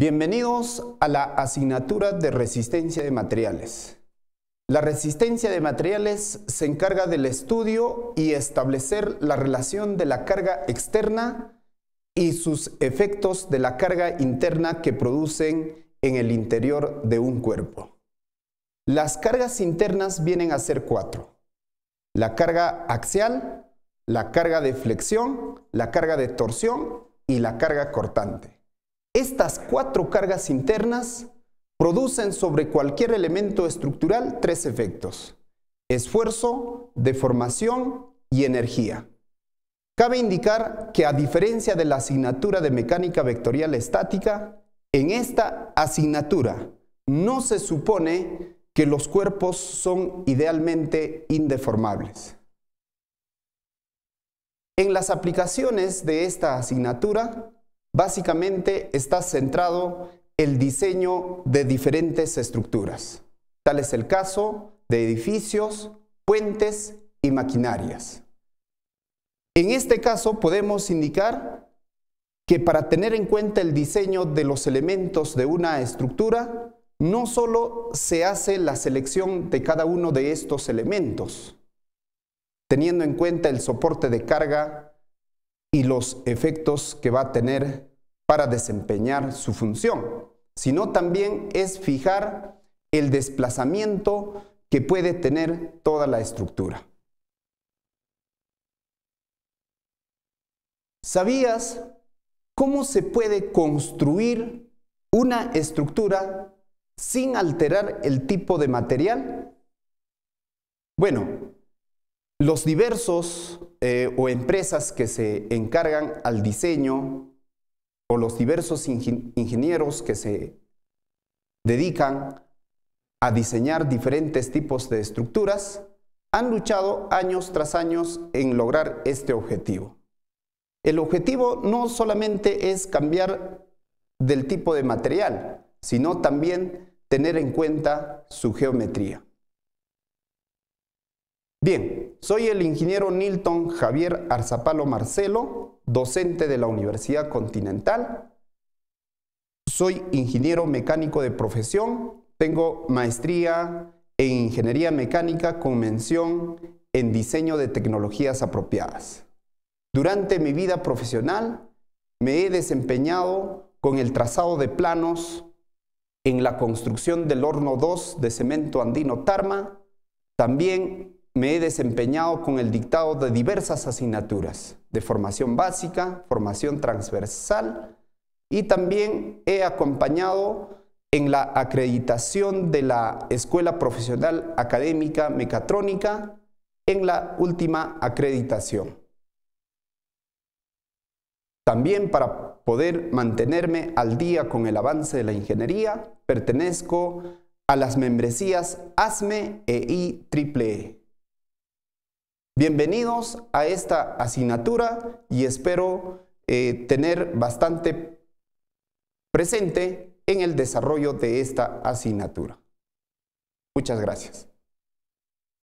Bienvenidos a la asignatura de resistencia de materiales. La resistencia de materiales se encarga del estudio y establecer la relación de la carga externa y sus efectos de la carga interna que producen en el interior de un cuerpo. Las cargas internas vienen a ser cuatro. La carga axial, la carga de flexión, la carga de torsión y la carga cortante. Estas cuatro cargas internas producen sobre cualquier elemento estructural tres efectos, esfuerzo, deformación y energía. Cabe indicar que a diferencia de la asignatura de mecánica vectorial estática, en esta asignatura no se supone que los cuerpos son idealmente indeformables. En las aplicaciones de esta asignatura, básicamente está centrado el diseño de diferentes estructuras. Tal es el caso de edificios, puentes y maquinarias. En este caso podemos indicar que para tener en cuenta el diseño de los elementos de una estructura, no solo se hace la selección de cada uno de estos elementos, teniendo en cuenta el soporte de carga y los efectos que va a tener para desempeñar su función, sino también es fijar el desplazamiento que puede tener toda la estructura. ¿Sabías cómo se puede construir una estructura sin alterar el tipo de material? Bueno, los diversos eh, o empresas que se encargan al diseño, o los diversos ingenieros que se dedican a diseñar diferentes tipos de estructuras han luchado años tras años en lograr este objetivo. El objetivo no solamente es cambiar del tipo de material, sino también tener en cuenta su geometría. Bien, soy el ingeniero Nilton Javier Arzapalo Marcelo, docente de la Universidad Continental. Soy ingeniero mecánico de profesión. Tengo maestría en ingeniería mecánica con mención en diseño de tecnologías apropiadas. Durante mi vida profesional me he desempeñado con el trazado de planos en la construcción del horno 2 de cemento andino Tarma, también me he desempeñado con el dictado de diversas asignaturas de formación básica, formación transversal y también he acompañado en la acreditación de la Escuela Profesional Académica Mecatrónica en la última acreditación. También para poder mantenerme al día con el avance de la ingeniería, pertenezco a las membresías ASME e IEEE. Bienvenidos a esta asignatura y espero eh, tener bastante presente en el desarrollo de esta asignatura. Muchas gracias.